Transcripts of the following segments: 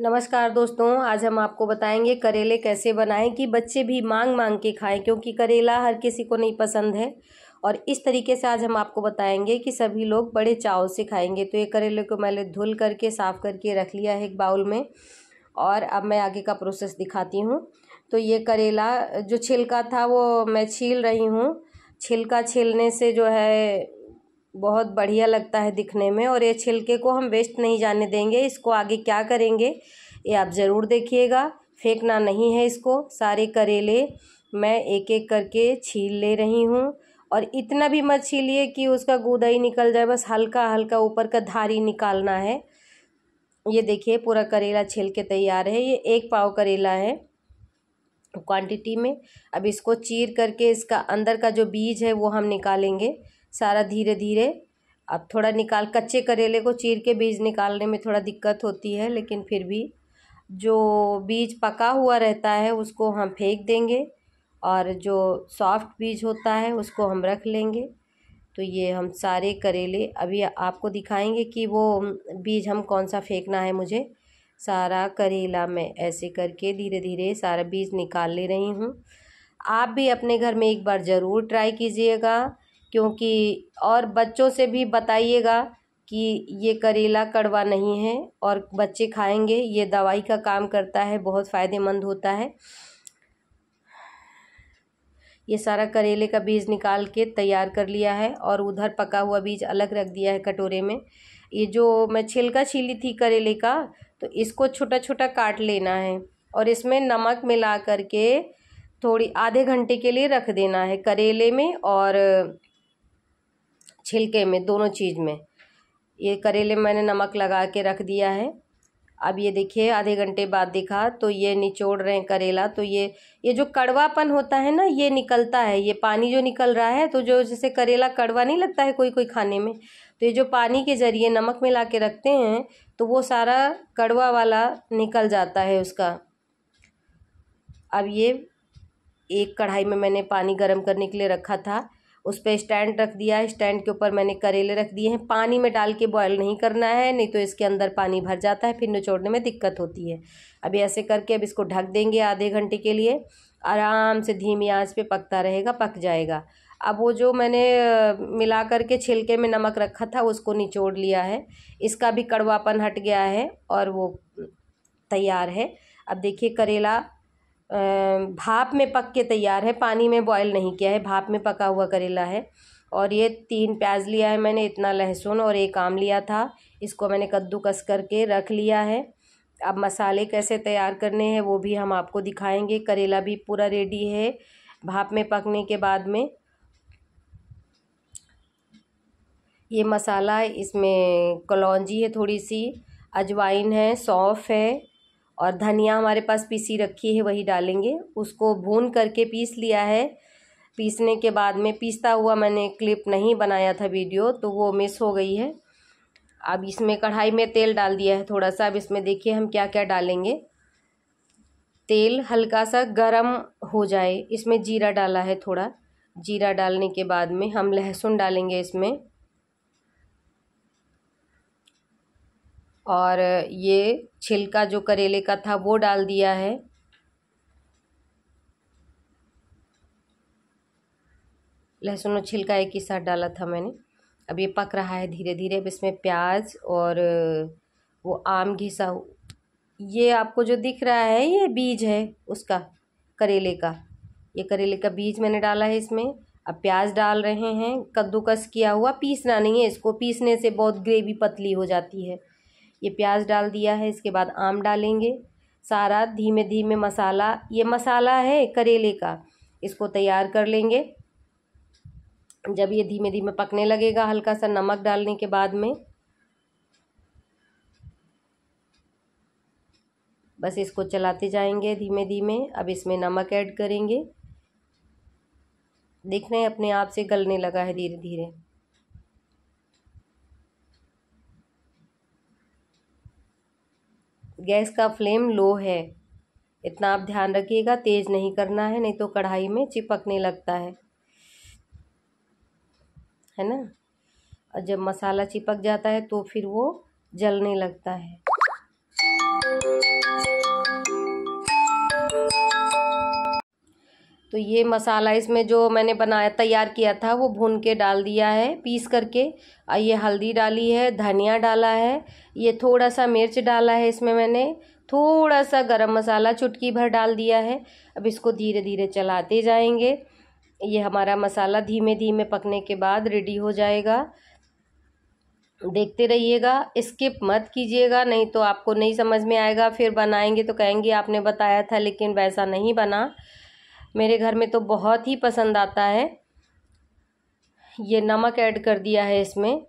नमस्कार दोस्तों आज हम आपको बताएंगे करेले कैसे बनाएं कि बच्चे भी मांग मांग के खाएं क्योंकि करेला हर किसी को नहीं पसंद है और इस तरीके से आज हम आपको बताएंगे कि सभी लोग बड़े चाव से खाएंगे तो ये करेले को मैंने धुल करके साफ़ करके रख लिया है एक बाउल में और अब मैं आगे का प्रोसेस दिखाती हूँ तो ये करेला जो छिलका था वो मैं छील रही हूँ छिलका छीलने से जो है बहुत बढ़िया लगता है दिखने में और ये छिलके को हम वेस्ट नहीं जाने देंगे इसको आगे क्या करेंगे ये आप ज़रूर देखिएगा फेंकना नहीं है इसको सारे करेले मैं एक एक करके छील ले रही हूँ और इतना भी मत छीलिए कि उसका गूदा ही निकल जाए बस हल्का हल्का ऊपर का धारी निकालना है ये देखिए पूरा करेला छील के तैयार है ये एक पाव करेला है क्वांटिटी में अब इसको चीर करके इसका अंदर का जो बीज है वो हम निकालेंगे सारा धीरे धीरे अब थोड़ा निकाल कच्चे करेले को चीर के बीज निकालने में थोड़ा दिक्कत होती है लेकिन फिर भी जो बीज पका हुआ रहता है उसको हम फेंक देंगे और जो सॉफ्ट बीज होता है उसको हम रख लेंगे तो ये हम सारे करेले अभी आपको दिखाएंगे कि वो बीज हम कौन सा फेंकना है मुझे सारा करेला मैं ऐसे करके धीरे धीरे सारा बीज निकाल ले रही हूँ आप भी अपने घर में एक बार ज़रूर ट्राई कीजिएगा क्योंकि और बच्चों से भी बताइएगा कि ये करेला कड़वा नहीं है और बच्चे खाएंगे ये दवाई का काम करता है बहुत फ़ायदेमंद होता है ये सारा करेले का बीज निकाल के तैयार कर लिया है और उधर पका हुआ बीज अलग रख दिया है कटोरे में ये जो मैं छिलका छीली थी करेले का तो इसको छोटा छोटा काट लेना है और इसमें नमक मिला करके थोड़ी आधे घंटे के लिए रख देना है करेले में और छिलके में दोनों चीज़ में ये करेले मैंने नमक लगा के रख दिया है अब ये देखिए आधे घंटे बाद देखा तो ये निचोड़ रहे हैं करेला तो ये ये जो कड़वापन होता है ना ये निकलता है ये पानी जो निकल रहा है तो जो जैसे करेला कड़वा नहीं लगता है कोई कोई खाने में तो ये जो पानी के ज़रिए नमक मिला के रखते हैं तो वो सारा कड़वा वाला निकल जाता है उसका अब ये एक कढ़ाई में मैंने पानी गर्म करने के लिए रखा था उस पर स्टैंड रख दिया है स्टैंड के ऊपर मैंने करेले रख दिए हैं पानी में डाल के बॉयल नहीं करना है नहीं तो इसके अंदर पानी भर जाता है फिर निचोड़ने में दिक्कत होती है अभी ऐसे करके अब इसको ढक देंगे आधे घंटे के लिए आराम से धीमी आंच पे पकता रहेगा पक जाएगा अब वो जो मैंने मिला करके छिलके में नमक रखा था उसको निचोड़ लिया है इसका भी कड़वापन हट गया है और वो तैयार है अब देखिए करेला भाप में पक के तैयार है पानी में बॉयल नहीं किया है भाप में पका हुआ करेला है और ये तीन प्याज लिया है मैंने इतना लहसुन और एक आम लिया था इसको मैंने कद्दूकस करके रख लिया है अब मसाले कैसे तैयार करने हैं वो भी हम आपको दिखाएंगे करेला भी पूरा रेडी है भाप में पकने के बाद में ये मसाला इसमें कलौजी है थोड़ी सी अजवाइन है सौंफ है और धनिया हमारे पास पीसी रखी है वही डालेंगे उसको भून करके पीस लिया है पीसने के बाद में पीसता हुआ मैंने क्लिप नहीं बनाया था वीडियो तो वो मिस हो गई है अब इसमें कढ़ाई में तेल डाल दिया है थोड़ा सा अब इसमें देखिए हम क्या क्या डालेंगे तेल हल्का सा गरम हो जाए इसमें जीरा डाला है थोड़ा जीरा डालने के बाद में हम लहसुन डालेंगे इसमें और ये छिलका जो करेले का था वो डाल दिया है लहसुन और छिलका एक ही साथ डाला था मैंने अब ये पक रहा है धीरे धीरे अब इसमें प्याज और वो आम घिसा ये आपको जो दिख रहा है ये बीज है उसका करेले का ये करेले का बीज मैंने डाला है इसमें अब प्याज डाल रहे हैं कद्दूकस किया हुआ पीसना नहीं है इसको पीसने से बहुत ग्रेवी पतली हो जाती है ये प्याज डाल दिया है इसके बाद आम डालेंगे सारा धीमे धीमे मसाला ये मसाला है करेले का इसको तैयार कर लेंगे जब ये धीमे धीमे पकने लगेगा हल्का सा नमक डालने के बाद में बस इसको चलाते जाएंगे धीमे धीमे अब इसमें नमक ऐड करेंगे देख रहे हैं अपने आप से गलने लगा है धीरे धीरे गैस का फ्लेम लो है इतना आप ध्यान रखिएगा तेज़ नहीं करना है नहीं तो कढ़ाई में चिपकने लगता है है ना और जब मसाला चिपक जाता है तो फिर वो जलने लगता है तो ये मसाला इसमें जो मैंने बनाया तैयार किया था वो भून के डाल दिया है पीस करके और ये हल्दी डाली है धनिया डाला है ये थोड़ा सा मिर्च डाला है इसमें मैंने थोड़ा सा गरम मसाला चुटकी भर डाल दिया है अब इसको धीरे धीरे चलाते जाएंगे ये हमारा मसाला धीमे धीमे पकने के बाद रेडी हो जाएगा देखते रहिएगा स्किप मत कीजिएगा नहीं तो आपको नहीं समझ में आएगा फिर बनाएंगे तो कहेंगे आपने बताया था लेकिन वैसा नहीं बना मेरे घर में तो बहुत ही पसंद आता है ये नमक ऐड कर दिया है इसमें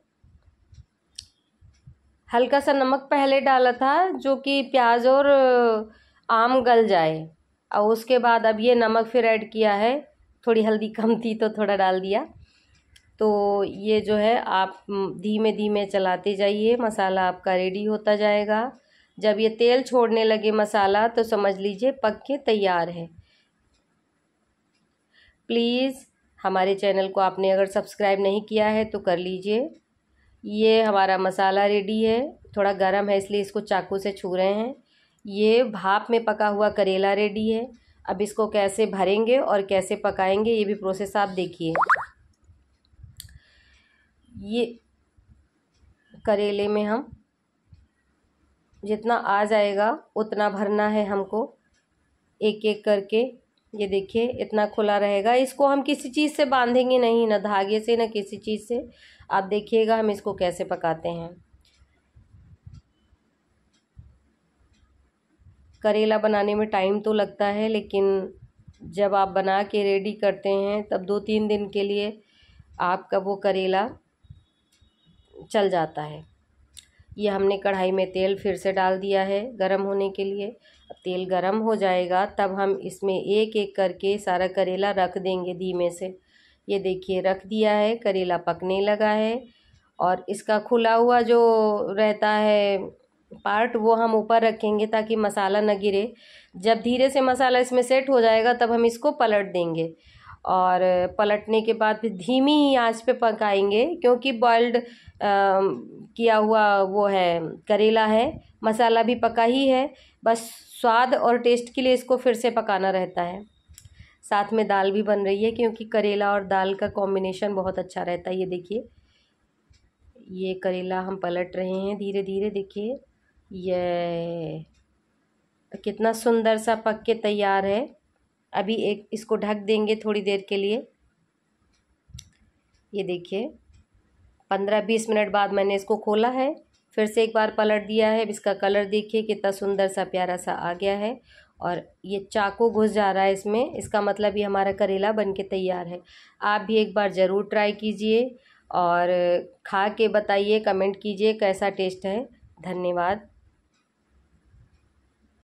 हल्का सा नमक पहले डाला था जो कि प्याज और आम गल जाए और उसके बाद अब ये नमक फिर ऐड किया है थोड़ी हल्दी कम थी तो थोड़ा डाल दिया तो ये जो है आप धीमे धीमे चलाते जाइए मसाला आपका रेडी होता जाएगा जब ये तेल छोड़ने लगे मसाला तो समझ लीजिए पक के तैयार है प्लीज़ हमारे चैनल को आपने अगर सब्सक्राइब नहीं किया है तो कर लीजिए ये हमारा मसाला रेडी है थोड़ा गर्म है इसलिए इसको चाकू से छू रहे हैं ये भाप में पका हुआ करेला रेडी है अब इसको कैसे भरेंगे और कैसे पकाएंगे ये भी प्रोसेस आप देखिए ये करेले में हम जितना आ जाएगा उतना भरना है हमको एक एक करके ये देखिए इतना खुला रहेगा इसको हम किसी चीज़ से बांधेंगे नहीं ना धागे से ना किसी चीज़ से आप देखिएगा हम इसको कैसे पकाते हैं करेला बनाने में टाइम तो लगता है लेकिन जब आप बना के रेडी करते हैं तब दो तीन दिन के लिए आपका वो करेला चल जाता है ये हमने कढ़ाई में तेल फिर से डाल दिया है गरम होने के लिए तेल गरम हो जाएगा तब हम इसमें एक एक करके सारा करेला रख देंगे धीमे से ये देखिए रख दिया है करेला पकने लगा है और इसका खुला हुआ जो रहता है पार्ट वो हम ऊपर रखेंगे ताकि मसाला न गिरे जब धीरे से मसाला इसमें सेट हो जाएगा तब हम इसको पलट देंगे और पलटने के बाद फिर धीमी ही आँच पे पकाएंगे क्योंकि बॉयल्ड किया हुआ वो है करेला है मसाला भी पका ही है बस स्वाद और टेस्ट के लिए इसको फिर से पकाना रहता है साथ में दाल भी बन रही है क्योंकि करेला और दाल का कॉम्बिनेशन बहुत अच्छा रहता है ये देखिए ये करेला हम पलट रहे हैं धीरे धीरे देखिए ये कितना सुंदर सा पक के तैयार है अभी एक इसको ढक देंगे थोड़ी देर के लिए ये देखिए पंद्रह बीस मिनट बाद मैंने इसको खोला है फिर से एक बार पलट दिया है इसका कलर देखिए कितना सुंदर सा प्यारा सा आ गया है और ये चाकू घुस जा रहा है इसमें इसका मतलब ये हमारा करेला बन के तैयार है आप भी एक बार ज़रूर ट्राई कीजिए और खा के बताइए कमेंट कीजिए कैसा टेस्ट है धन्यवाद